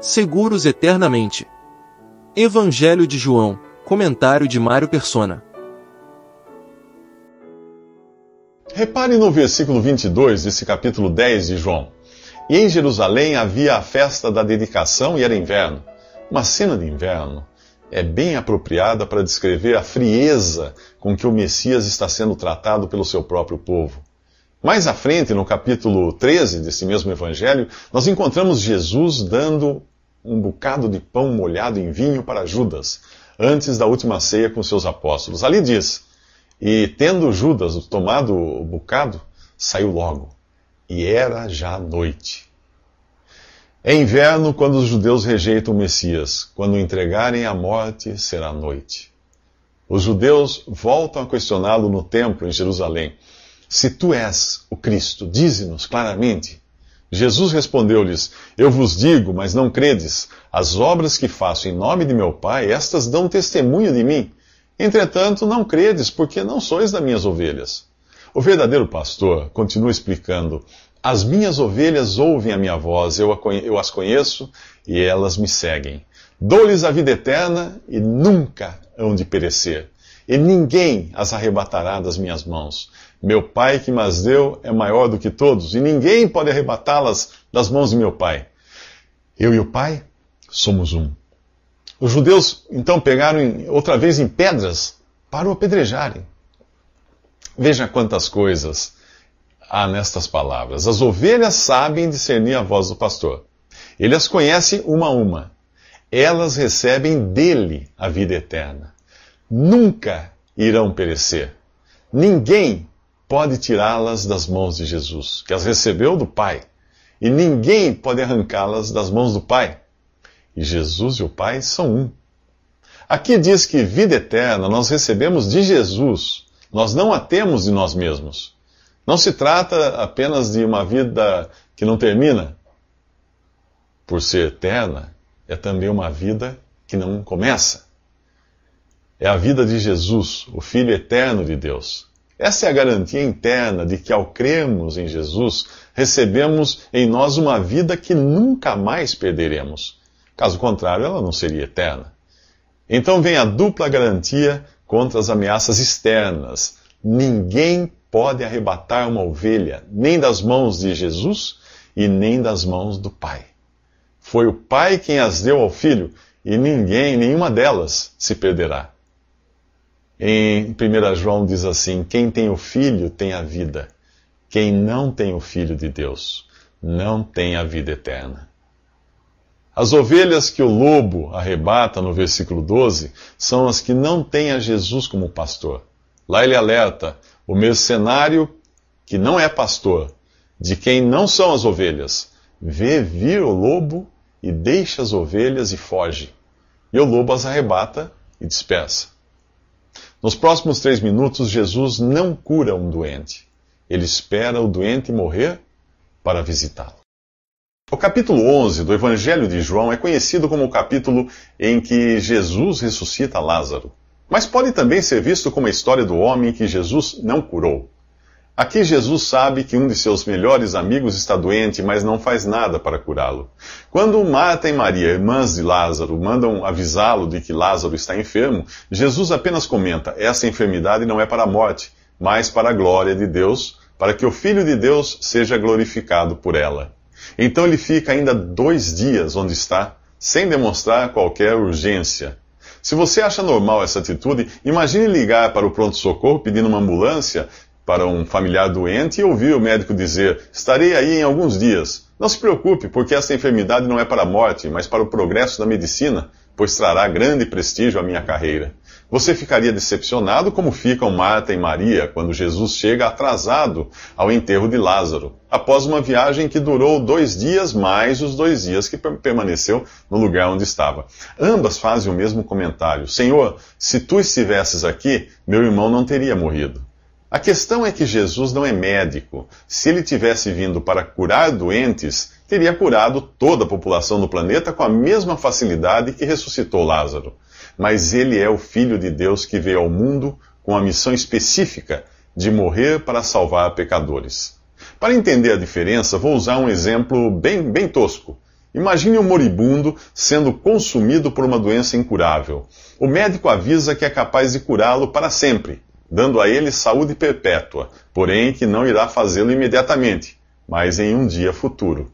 seguros eternamente. Evangelho de João, comentário de Mário Persona. Repare no versículo 22 desse capítulo 10 de João. E em Jerusalém havia a festa da dedicação e era inverno. Uma cena de inverno é bem apropriada para descrever a frieza com que o Messias está sendo tratado pelo seu próprio povo. Mais à frente, no capítulo 13 desse mesmo evangelho, nós encontramos Jesus dando um bocado de pão molhado em vinho para Judas, antes da última ceia com seus apóstolos. Ali diz: E tendo Judas tomado o bocado, saiu logo, e era já noite. É inverno quando os judeus rejeitam o Messias, quando o entregarem à morte será noite. Os judeus voltam a questioná-lo no templo em Jerusalém. Se tu és o Cristo, dize-nos claramente. Jesus respondeu-lhes: Eu vos digo, mas não credes. As obras que faço em nome de meu Pai, estas dão testemunho de mim. Entretanto, não credes, porque não sois das minhas ovelhas. O verdadeiro pastor continua explicando: As minhas ovelhas ouvem a minha voz, eu as conheço e elas me seguem. Dou-lhes a vida eterna e nunca hão de perecer, e ninguém as arrebatará das minhas mãos. Meu Pai que mas deu é maior do que todos, e ninguém pode arrebatá-las das mãos de meu Pai. Eu e o Pai somos um. Os judeus então pegaram outra vez em pedras para o apedrejarem. Veja quantas coisas há nestas palavras. As ovelhas sabem discernir a voz do pastor. Ele as conhece uma a uma. Elas recebem dele a vida eterna. Nunca irão perecer. Ninguém pode tirá-las das mãos de Jesus, que as recebeu do Pai. E ninguém pode arrancá-las das mãos do Pai. E Jesus e o Pai são um. Aqui diz que vida eterna nós recebemos de Jesus, nós não a temos de nós mesmos. Não se trata apenas de uma vida que não termina. Por ser eterna, é também uma vida que não começa. É a vida de Jesus, o Filho eterno de Deus essa é a garantia interna de que, ao crermos em Jesus, recebemos em nós uma vida que nunca mais perderemos. Caso contrário, ela não seria eterna. Então vem a dupla garantia contra as ameaças externas. Ninguém pode arrebatar uma ovelha, nem das mãos de Jesus e nem das mãos do Pai. Foi o Pai quem as deu ao Filho, e ninguém, nenhuma delas, se perderá. Em 1 João diz assim: Quem tem o filho tem a vida. Quem não tem o filho de Deus não tem a vida eterna. As ovelhas que o lobo arrebata, no versículo 12, são as que não têm a Jesus como pastor. Lá ele alerta: o mercenário que não é pastor, de quem não são as ovelhas, vê vir o lobo e deixa as ovelhas e foge. E o lobo as arrebata e dispersa. Nos próximos três minutos, Jesus não cura um doente. Ele espera o doente morrer para visitá-lo. O capítulo 11 do Evangelho de João é conhecido como o capítulo em que Jesus ressuscita Lázaro. Mas pode também ser visto como a história do homem que Jesus não curou. Aqui Jesus sabe que um de seus melhores amigos está doente, mas não faz nada para curá-lo. Quando Marta e Maria, irmãs de Lázaro, mandam avisá-lo de que Lázaro está enfermo, Jesus apenas comenta: essa enfermidade não é para a morte, mas para a glória de Deus, para que o Filho de Deus seja glorificado por ela. Então ele fica ainda dois dias onde está, sem demonstrar qualquer urgência. Se você acha normal essa atitude, imagine ligar para o pronto-socorro pedindo uma ambulância para um familiar doente e ouvir o médico dizer: Estarei aí em alguns dias. Não se preocupe, porque esta enfermidade não é para a morte, mas para o progresso da medicina, pois trará grande prestígio à minha carreira. Você ficaria decepcionado como ficam Marta e Maria quando Jesus chega atrasado ao enterro de Lázaro, após uma viagem que durou dois dias mais os dois dias que permaneceu no lugar onde estava. Ambas fazem o mesmo comentário: Senhor, se tu estivesses aqui, meu irmão não teria morrido. A questão é que Jesus não é médico. Se ele tivesse vindo para curar doentes, teria curado toda a população do planeta com a mesma facilidade que ressuscitou Lázaro. Mas ele é o Filho de Deus que veio ao mundo com a missão específica de morrer para salvar pecadores. Para entender a diferença, vou usar um exemplo bem, bem tosco. Imagine um moribundo sendo consumido por uma doença incurável. O médico avisa que é capaz de curá-lo para sempre dando a ele saúde perpétua, porém que não irá fazê-lo imediatamente, mas em um dia futuro.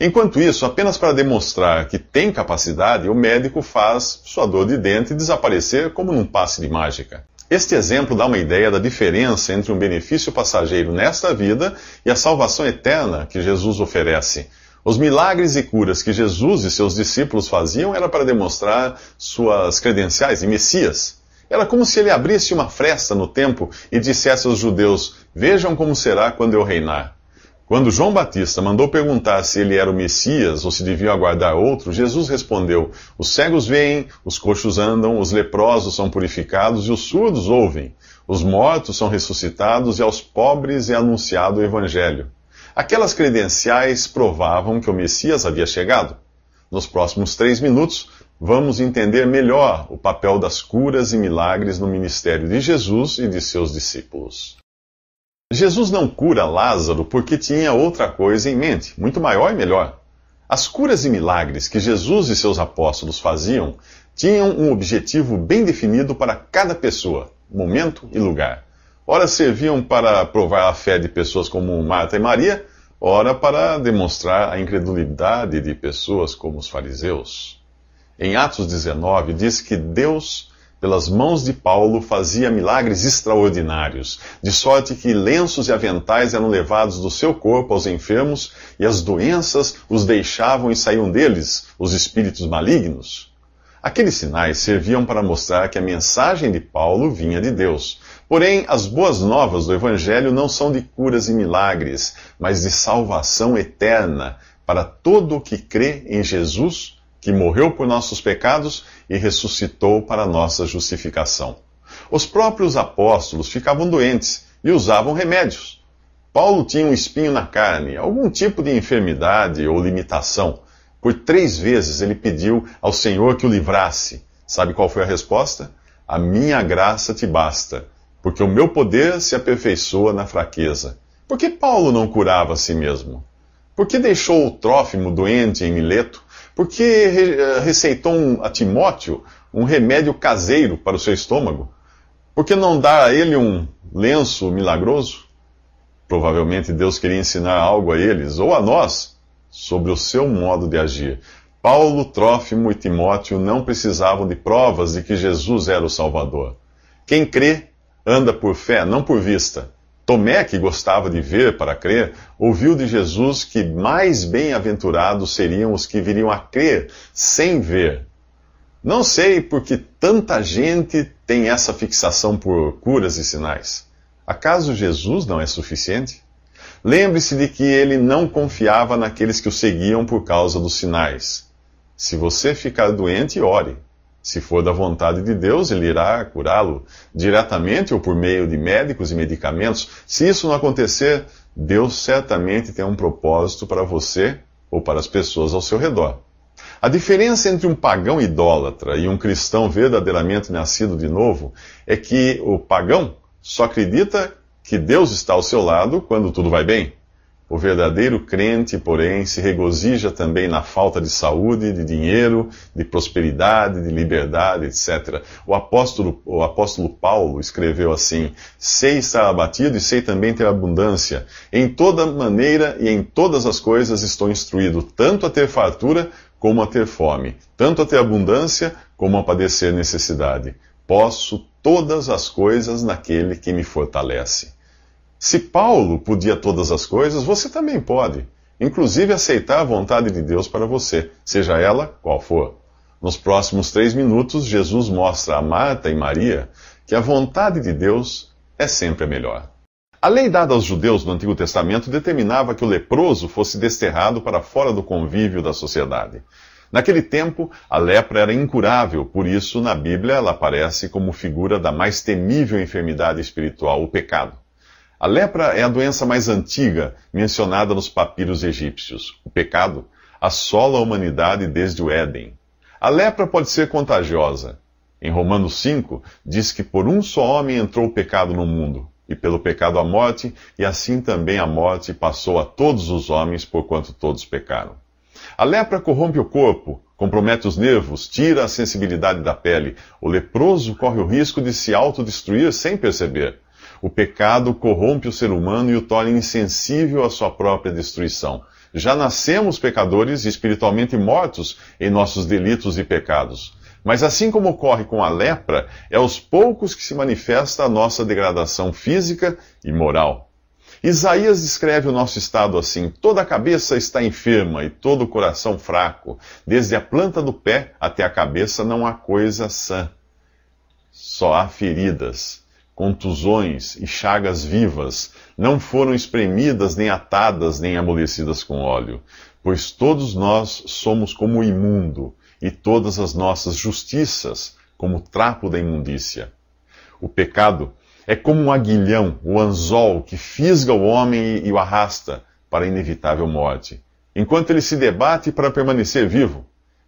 Enquanto isso, apenas para demonstrar que tem capacidade, o médico faz sua dor de dente desaparecer como num passe de mágica. Este exemplo dá uma ideia da diferença entre um benefício passageiro nesta vida e a salvação eterna que Jesus oferece. Os milagres e curas que Jesus e seus discípulos faziam era para demonstrar suas credenciais de Messias. Era como se ele abrisse uma fresta no tempo e dissesse aos judeus: Vejam como será quando eu reinar. Quando João Batista mandou perguntar se ele era o Messias ou se devia aguardar outro, Jesus respondeu: Os cegos veem, os coxos andam, os leprosos são purificados e os surdos ouvem. Os mortos são ressuscitados e aos pobres é anunciado o Evangelho. Aquelas credenciais provavam que o Messias havia chegado. Nos próximos três minutos, vamos entender melhor o papel das curas e milagres no ministério de Jesus e de seus discípulos. Jesus não cura Lázaro porque tinha outra coisa em mente, muito maior e melhor. As curas e milagres que Jesus e seus apóstolos faziam tinham um objetivo bem definido para cada pessoa, momento e lugar. Ora serviam para provar a fé de pessoas como Marta e Maria, ora para demonstrar a incredulidade de pessoas como os fariseus. Em Atos 19, diz que Deus, pelas mãos de Paulo, fazia milagres extraordinários, de sorte que lenços e aventais eram levados do seu corpo aos enfermos e as doenças os deixavam e saíam deles, os espíritos malignos. Aqueles sinais serviam para mostrar que a mensagem de Paulo vinha de Deus. Porém, as boas novas do Evangelho não são de curas e milagres, mas de salvação eterna para todo o que crê em Jesus que morreu por nossos pecados e ressuscitou para nossa justificação. Os próprios apóstolos ficavam doentes e usavam remédios. Paulo tinha um espinho na carne, algum tipo de enfermidade ou limitação. Por três vezes ele pediu ao Senhor que o livrasse. Sabe qual foi a resposta? A minha graça te basta, porque o meu poder se aperfeiçoa na fraqueza. Por que Paulo não curava a si mesmo? Por que deixou o Trófimo doente em Mileto porque eh, receitou a Timóteo um remédio caseiro para o seu estômago? por que não dá a ele um lenço milagroso? Provavelmente Deus queria ensinar algo a eles, ou a nós, sobre o seu modo de agir. Paulo, Trófimo e Timóteo não precisavam de provas de que Jesus era o Salvador. Quem crê, anda por fé, não por vista. Tomé, que gostava de ver para crer, ouviu de Jesus que mais bem-aventurados seriam os que viriam a crer sem ver. Não sei por que tanta gente tem essa fixação por curas e sinais. Acaso Jesus não é suficiente? Lembre-se de que ele não confiava naqueles que o seguiam por causa dos sinais. Se você ficar doente, ore. Se for da vontade de Deus, ele irá curá-lo diretamente ou por meio de médicos e medicamentos. Se isso não acontecer, Deus certamente tem um propósito para você ou para as pessoas ao seu redor. A diferença entre um pagão idólatra e um cristão verdadeiramente nascido de novo é que o pagão só acredita que Deus está ao seu lado quando tudo vai bem o verdadeiro crente, porém, se regozija também na falta de saúde, de dinheiro, de prosperidade, de liberdade, etc. O apóstolo, o apóstolo Paulo escreveu assim: Sei estar abatido e sei também ter abundância. Em toda maneira e em todas as coisas estou instruído, tanto a ter fartura como a ter fome, tanto a ter abundância como a padecer necessidade. Posso todas as coisas naquele que me fortalece. Se Paulo podia todas as coisas, você também pode, inclusive aceitar a vontade de Deus para você, seja ela qual for. Nos próximos três minutos, Jesus mostra a Marta e Maria que a vontade de Deus é sempre a melhor. A lei dada aos judeus no Antigo Testamento determinava que o leproso fosse desterrado para fora do convívio da sociedade. Naquele tempo, a lepra era incurável, por isso, na Bíblia, ela aparece como figura da mais temível enfermidade espiritual, o pecado. A lepra é a doença mais antiga mencionada nos papiros egípcios. O pecado assola a humanidade desde o Éden. A lepra pode ser contagiosa. Em Romanos 5, diz que por um só homem entrou o pecado no mundo, e pelo pecado a morte, e assim também a morte passou a todos os homens, porquanto todos pecaram. A lepra corrompe o corpo, compromete os nervos, tira a sensibilidade da pele. O leproso corre o risco de se autodestruir sem perceber. O pecado corrompe o ser humano e o torna insensível à sua própria destruição. Já nascemos pecadores e espiritualmente mortos em nossos delitos e pecados. Mas assim como ocorre com a lepra, é aos poucos que se manifesta a nossa degradação física e moral. Isaías descreve o nosso estado assim: toda a cabeça está enferma e todo o coração fraco, desde a planta do pé até a cabeça não há coisa sã, só há feridas contusões e chagas vivas, não foram espremidas, nem atadas, nem amolecidas com óleo. Pois todos nós somos como o imundo, e todas as nossas justiças como trapo da imundícia. O pecado é como um aguilhão, o um anzol que fisga o homem e o arrasta para a inevitável morte, enquanto ele se debate para permanecer vivo.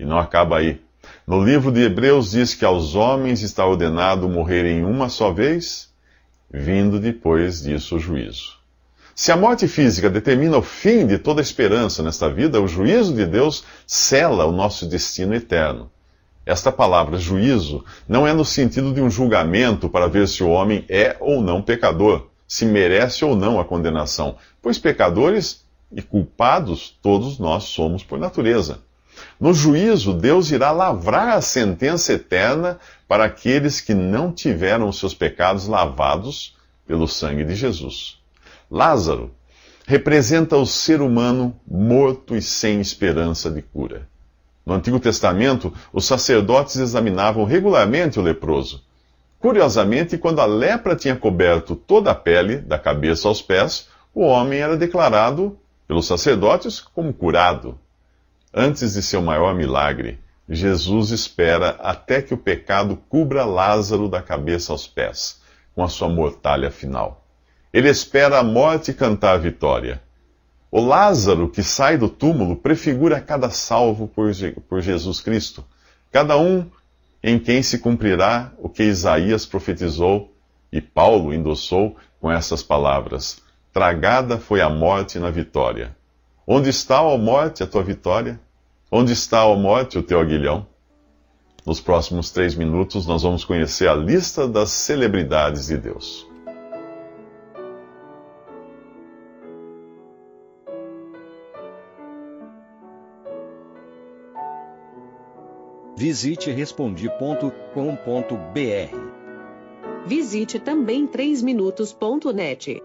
E não acaba aí. No livro de Hebreus diz que aos homens está ordenado morrerem uma só vez, vindo depois disso o juízo. Se a morte física determina o fim de toda esperança nesta vida, o juízo de Deus cela o nosso destino eterno. Esta palavra juízo não é no sentido de um julgamento para ver se o homem é ou não pecador, se merece ou não a condenação, pois pecadores e culpados todos nós somos por natureza. No juízo, Deus irá lavrar a sentença eterna para aqueles que não tiveram seus pecados lavados pelo sangue de Jesus. Lázaro representa o ser humano morto e sem esperança de cura. No Antigo Testamento, os sacerdotes examinavam regularmente o leproso. Curiosamente, quando a lepra tinha coberto toda a pele, da cabeça aos pés, o homem era declarado pelos sacerdotes como curado. Antes de seu maior milagre, Jesus espera até que o pecado cubra Lázaro da cabeça aos pés, com a sua mortalha final. Ele espera a morte cantar a vitória. O Lázaro que sai do túmulo prefigura cada salvo por, por Jesus Cristo, cada um em quem se cumprirá o que Isaías profetizou e Paulo endossou com essas palavras: Tragada foi a morte na vitória. Onde está, a morte, a tua vitória? Onde está, a morte, o teu aguilhão? Nos próximos três minutos, nós vamos conhecer a lista das celebridades de Deus. Visite respondi.com.br. Visite também 3minutos.net.